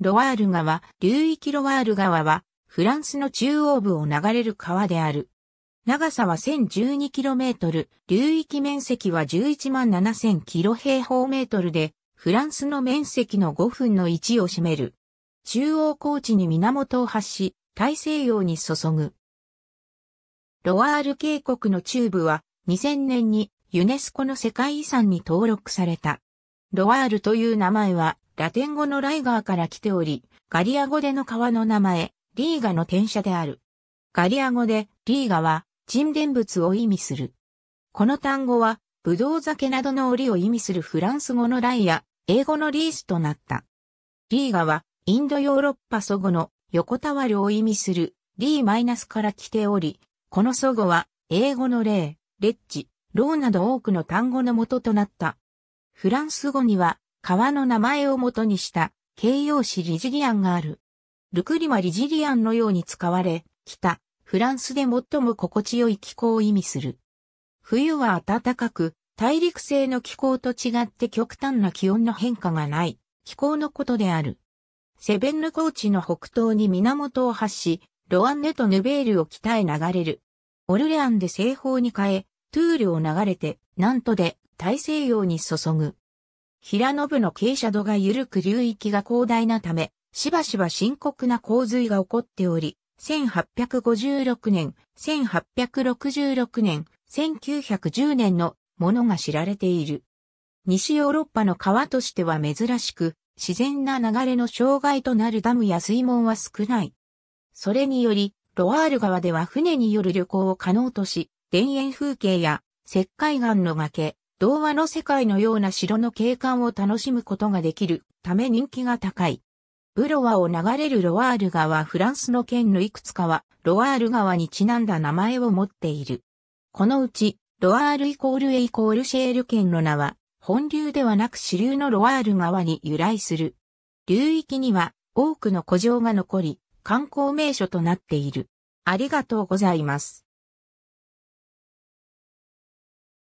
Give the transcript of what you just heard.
ロワール川、流域ロワール川は、フランスの中央部を流れる川である。長さは 1012km、流域面積は11万 7000km 平方メートルで、フランスの面積の5分の1を占める。中央高地に源を発し、大西洋に注ぐ。ロワール渓谷の中部は、2000年にユネスコの世界遺産に登録された。ロワールという名前は、ラテン語のライガーから来ており、ガリア語での川の名前、リーガの転写である。ガリア語でリーガは沈殿物を意味する。この単語は、ブドウ酒などの檻を意味するフランス語のライや、英語のリースとなった。リーガは、インドヨーロッパ祖語の横たわるを意味するリーマイナスから来ており、この祖語は、英語の例、レッジ、ローなど多くの単語の元となった。フランス語には、川の名前をもとにした形容詞リジリアンがある。ルクリマリジリアンのように使われ、北、フランスで最も心地よい気候を意味する。冬は暖かく、大陸性の気候と違って極端な気温の変化がない気候のことである。セベンヌ高地の北東に源を発し、ロアンネとヌベールを北へ流れる。オルレアンで西方に変え、トゥールを流れて、南都で大西洋に注ぐ。平野部の傾斜度が緩く流域が広大なため、しばしば深刻な洪水が起こっており、1856年、1866年、1910年のものが知られている。西ヨーロッパの川としては珍しく、自然な流れの障害となるダムや水門は少ない。それにより、ロワール川では船による旅行を可能とし、田園風景や石灰岩の崖、童話の世界のような城の景観を楽しむことができるため人気が高い。ブロワを流れるロワール川フランスの県のいくつかは、ロワール川にちなんだ名前を持っている。このうち、ロワールイコールエイコールシェール県の名は、本流ではなく支流のロワール川に由来する。流域には多くの古城が残り、観光名所となっている。ありがとうございます。